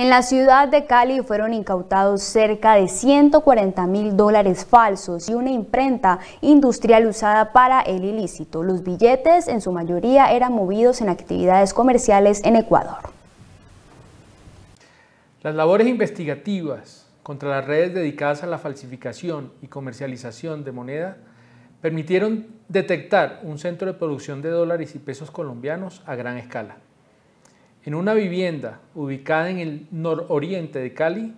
En la ciudad de Cali fueron incautados cerca de 140 mil dólares falsos y una imprenta industrial usada para el ilícito. Los billetes en su mayoría eran movidos en actividades comerciales en Ecuador. Las labores investigativas contra las redes dedicadas a la falsificación y comercialización de moneda permitieron detectar un centro de producción de dólares y pesos colombianos a gran escala. En una vivienda ubicada en el nororiente de Cali,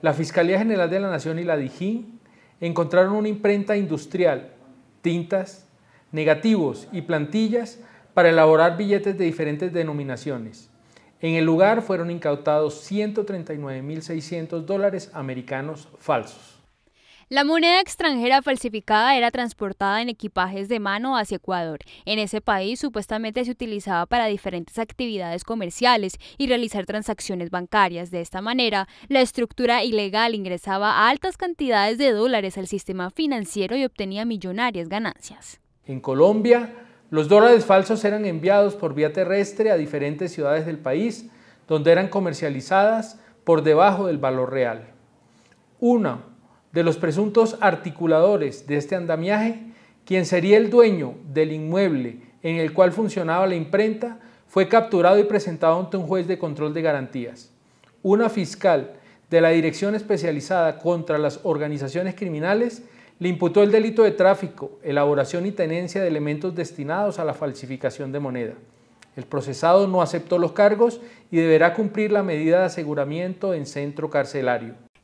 la Fiscalía General de la Nación y la DIJÍN encontraron una imprenta industrial, tintas, negativos y plantillas para elaborar billetes de diferentes denominaciones. En el lugar fueron incautados 139.600 dólares americanos falsos. La moneda extranjera falsificada era transportada en equipajes de mano hacia Ecuador. En ese país supuestamente se utilizaba para diferentes actividades comerciales y realizar transacciones bancarias. De esta manera, la estructura ilegal ingresaba altas cantidades de dólares al sistema financiero y obtenía millonarias ganancias. En Colombia, los dólares falsos eran enviados por vía terrestre a diferentes ciudades del país, donde eran comercializadas por debajo del valor real. Una de los presuntos articuladores de este andamiaje, quien sería el dueño del inmueble en el cual funcionaba la imprenta, fue capturado y presentado ante un juez de control de garantías. Una fiscal de la Dirección Especializada contra las Organizaciones Criminales le imputó el delito de tráfico, elaboración y tenencia de elementos destinados a la falsificación de moneda. El procesado no aceptó los cargos y deberá cumplir la medida de aseguramiento en centro carcelario.